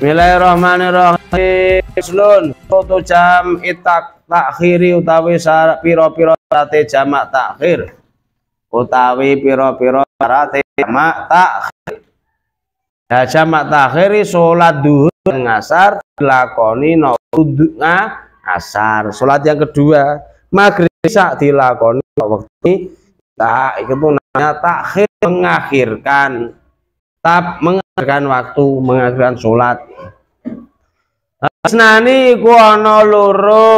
Bismillahirrahmanirrahim. Islun foto jam itak takhiri utawi piro-piro syarat jamak takhir utawi piro-piro syarat jamak takhir. Ya jamak takhir sholat duhur ngasar dilakoni no nah, asar sholat yang kedua maghrib bisa dilakoni waktu tak nah, itu namanya takhir mengakhirkan tetap mengajarkan waktu mengajarkan sholat isnani kuono loro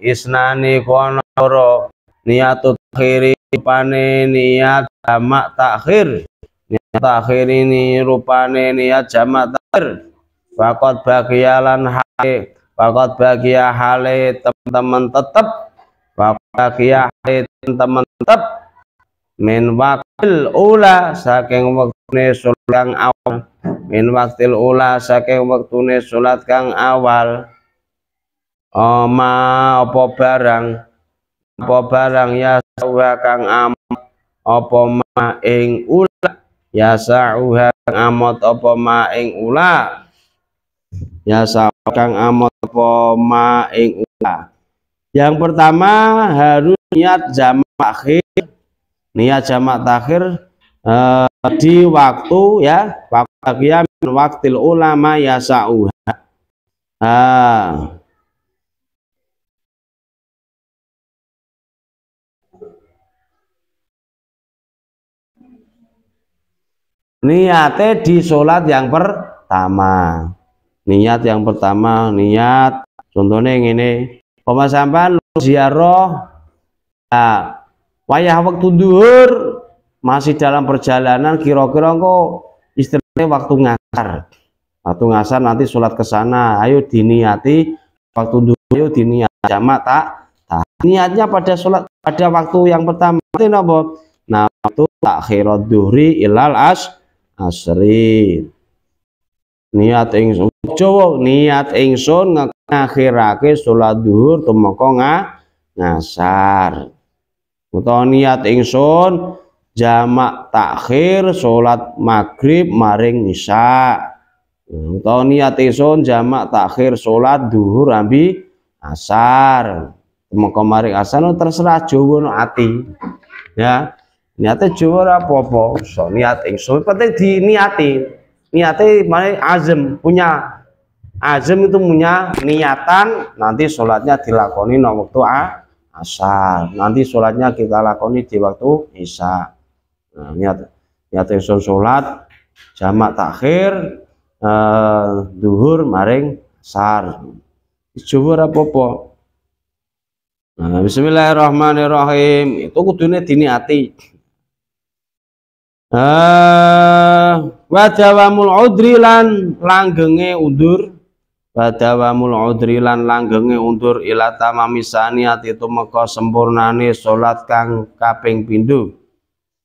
isnani kuono loro niat takhiri rupane niat jamak takhir niat takhir ini rupane niat jamak takhir wakot bagialan hale wakot bagia hale teman-teman tetap wakot bagia hale teman-teman tetap min waktil ula saking wektune salat kang awal min waktil ula saking wektune salat kang awal oma apa barang apa barang ya sawa kang amat apa ma ing ula ya sawa kang amat apa ma ing ula ya sawa kang amat apa ma ing ula yang pertama harus niat jamak akhir niat jamak takhir eh, di waktu ya waktu ya waktu ulama ya sa'uha niatnya di sholat yang pertama niat yang pertama niat contohnya yang ini pemasapan ziarah ya, wayah waktu duhur masih dalam perjalanan kira-kira kok istilahnya waktu ngasar waktu ngasar nanti sholat ke sana ayo diniati waktu duhur ayo diniati jamak tak ta. niatnya pada sholat pada waktu yang pertama nanti nopo nah waktu takhirat duhri ilal as asri niat ingsun cowo niat ingsun ngakhirake sholat duhur temengko ngasar utawa niat ingsun jamak takhir salat maghrib maring isya hmm, utawa niat ingsun jamak takhir salat duhur ambi asar mengko maring asar no, terserah jowo no ati ya niate jowo ora apa-apa so niat ingsun penting diniati niate mari azam punya azam itu punya niatan nanti sholatnya dilakoni no waktu asar nanti sholatnya kita lakoni di waktu isya nah, niat niat ingsun sholat jamak takhir eh, duhur maring asar jubur apa apa nah, Bismillahirrahmanirrahim itu kudunya diniati eh, wajawamul udri lan langgenge undur Badawamul udri lan langgenge undur ila tamami saniyat itu meka sempurnane salat kang kaping pindho.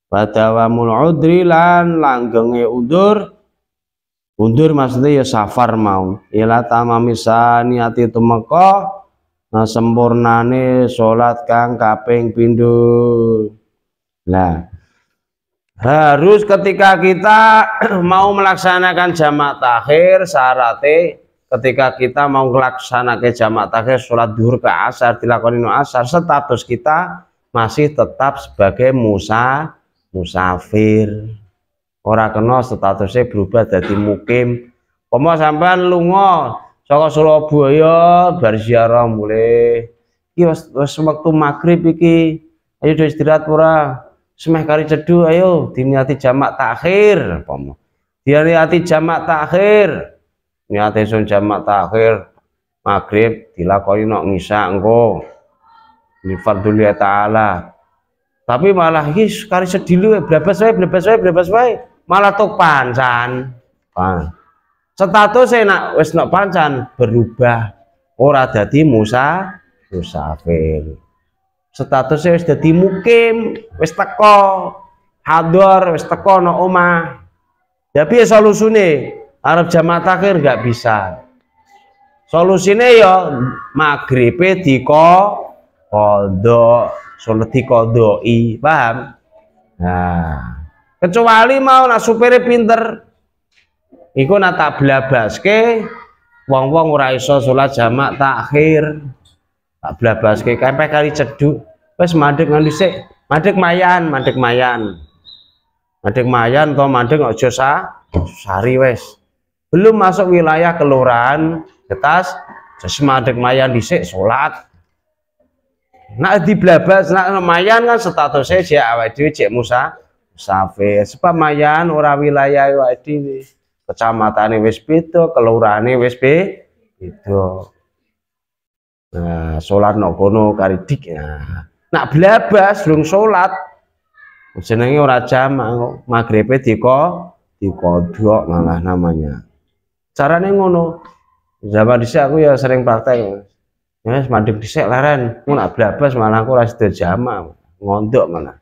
Badawamul udri lan langgenge undur undur maksudnya ya safar mau. Ila tamami saniyat itu meka nah, sempurnane salat kang kaping pindu. Lah harus ketika kita mau melaksanakan jamak takhir syaratnya ketika kita mau melaksanakan jamak takhir sholat duhur ke asar no asar status kita masih tetap sebagai musa musafir ora kena statusnya berubah jadi mukim pomo sampean lungo saka Surabaya bar ziarah mulai iki wis, wis wektu maghrib iki ayo do istirahat ora semeh kari ceduh ayo diniati jamak takhir pomo diniati jamak takhir niat sun jamak takhir maghrib dilakoni nok ngisa engko ni fardhu taala tapi malah iki kari sedilu blebes wae blebes wae blebes wae malah tok pancan pan status enak wis nok pancan berubah ora dadi musa musafir statusnya e wis dadi mukim wis teko hador wis teko no oma tapi ya solusune Arab jamaah takhir nggak bisa. Solusinya yo maghrib ko kodo sholat i paham nah kecuali mau nak supir pinter iku nak tak blabaske wong-wong ora iso sholat jamak takhir tak blabaske kempek kali ceduk pas madik nganti sih, madik mayan madik mayan madik mayan to madik nggak sa sari wes belum masuk wilayah kelurahan getas sesemadek mayan dhisik salat nak di blabas nak mayan kan statusnya jek awake dhewe jek musa safe sebab mayan ora wilayah awake dhewe kecamatan wis itu, kelurahane wis itu. nah salat nok kono kari dik nah nak blabas durung salat jenenge ora jam kok diko dikodok malah namanya caranya ngono zaman dhisik aku ya sering praktek ya madeg dhisik leren nak blablas malah aku terjama ngontok mana? malah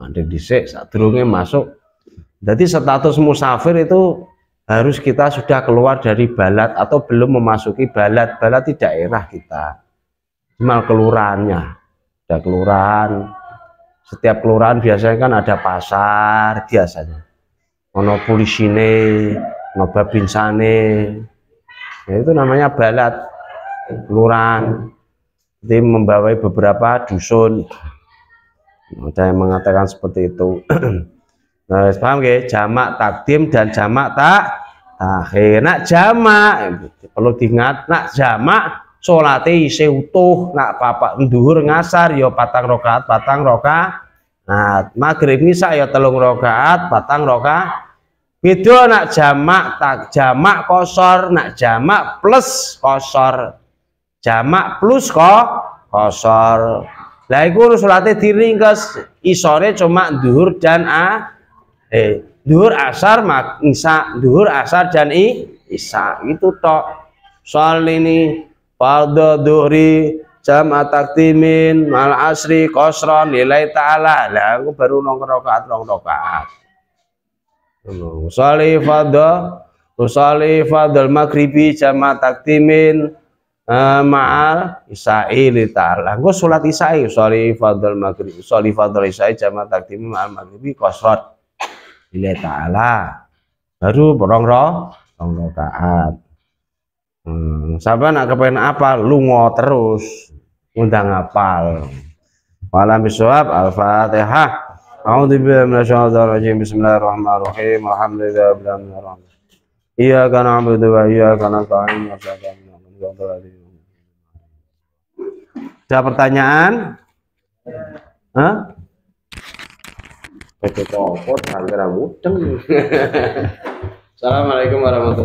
madeg dhisik sadurunge masuk jadi status musafir itu harus kita sudah keluar dari balat atau belum memasuki balat balat di daerah kita cuma kelurannya, ada kelurahan setiap kelurahan biasanya kan ada pasar biasanya Monopolisine noba binsane ya, itu namanya balat kelurahan jadi membawa beberapa dusun ada yang mengatakan seperti itu nah, paham ya jamak takdim dan jamak tak takhir nak jamak ya, perlu diingat nak jamak Solatih isi utuh nak papa nduhur ngasar yo ya patang rokaat patang rokaat nah maghrib misa yo ya telung rokaat patang rokaat gitu nak jamak tak jamak kosor nak jamak plus kosor jamak plus kok kosor lah iku salate diringkas isore cuma duhur dan a eh duhur asar mak isa duhur asar dan i isa itu tok soal ini fardu duhri jam ataktimin mal asri kosron nilai ta'ala lah aku baru nongkrong rakaat rong Usali fadha usali fadhal maghribi jama taktimin eh, ma'al isai li ta'ala. Engko salat isai usali fadhal maghribi usali fadhal isai jama taktimin ma'al maghribi qasrat li ta'ala. Baru berong roh rong rakaat. Hmm, sampai nak kepengen apa? Lungo terus undang apal. Malam bisawab Al-Fatihah. Bismillahirrahmanirrahim. wa Ada pertanyaan? Hah? Assalamualaikum warahmatullahi wabarakatuh.